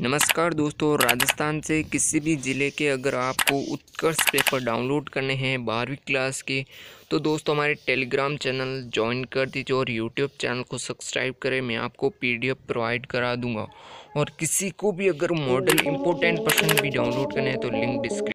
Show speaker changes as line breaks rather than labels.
नमस्कार दोस्तों राजस्थान से किसी भी ज़िले के अगर आपको उत्कर्ष पेपर डाउनलोड करने हैं बारहवीं क्लास के तो दोस्तों हमारे टेलीग्राम चैनल ज्वाइन कर दीजिए और यूट्यूब चैनल को सब्सक्राइब करें मैं आपको पीडीएफ प्रोवाइड करा दूंगा और किसी को भी अगर मॉडल इम्पोर्टेंट पर्सन भी डाउनलोड करने हैं तो लिंक डिस्क